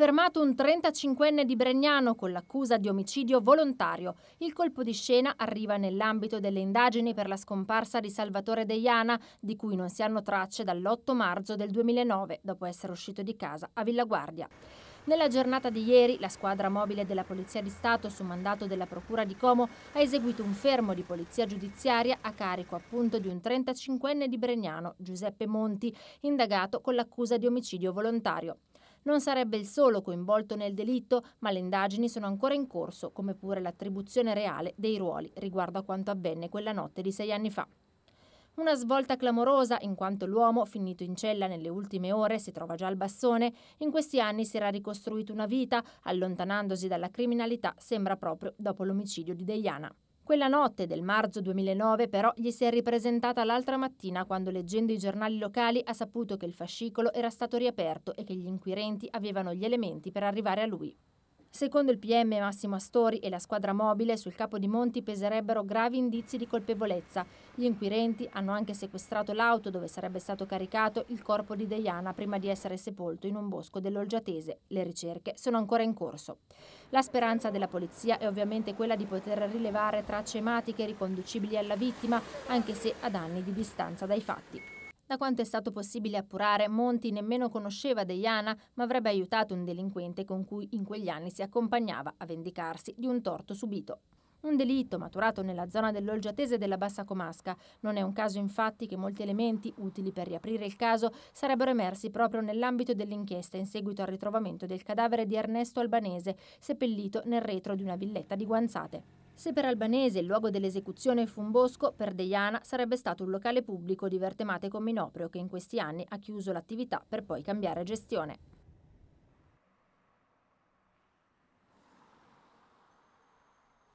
fermato un 35enne di Bregnano con l'accusa di omicidio volontario. Il colpo di scena arriva nell'ambito delle indagini per la scomparsa di Salvatore Deiana, di cui non si hanno tracce dall'8 marzo del 2009, dopo essere uscito di casa a Villa Guardia. Nella giornata di ieri la squadra mobile della Polizia di Stato su mandato della Procura di Como ha eseguito un fermo di polizia giudiziaria a carico appunto di un 35enne di Bregnano, Giuseppe Monti, indagato con l'accusa di omicidio volontario non sarebbe il solo coinvolto nel delitto, ma le indagini sono ancora in corso, come pure l'attribuzione reale dei ruoli riguardo a quanto avvenne quella notte di sei anni fa. Una svolta clamorosa, in quanto l'uomo, finito in cella nelle ultime ore, si trova già al bassone, in questi anni si era ricostruito una vita, allontanandosi dalla criminalità, sembra proprio dopo l'omicidio di Deiana. Quella notte del marzo 2009 però gli si è ripresentata l'altra mattina quando leggendo i giornali locali ha saputo che il fascicolo era stato riaperto e che gli inquirenti avevano gli elementi per arrivare a lui. Secondo il PM Massimo Astori e la squadra mobile, sul capo di Monti peserebbero gravi indizi di colpevolezza. Gli inquirenti hanno anche sequestrato l'auto dove sarebbe stato caricato il corpo di Deiana prima di essere sepolto in un bosco dell'Olgiatese. Le ricerche sono ancora in corso. La speranza della polizia è ovviamente quella di poter rilevare tracce ematiche riconducibili alla vittima, anche se ad anni di distanza dai fatti. Da quanto è stato possibile appurare, Monti nemmeno conosceva Deiana, ma avrebbe aiutato un delinquente con cui in quegli anni si accompagnava a vendicarsi di un torto subito. Un delitto maturato nella zona dell'Olgiatese della Bassa Comasca. Non è un caso infatti che molti elementi utili per riaprire il caso sarebbero emersi proprio nell'ambito dell'inchiesta in seguito al ritrovamento del cadavere di Ernesto Albanese, seppellito nel retro di una villetta di Guanzate. Se per Albanese il luogo dell'esecuzione fu un bosco, per Deiana sarebbe stato un locale pubblico di vertemate con Minoprio che in questi anni ha chiuso l'attività per poi cambiare gestione.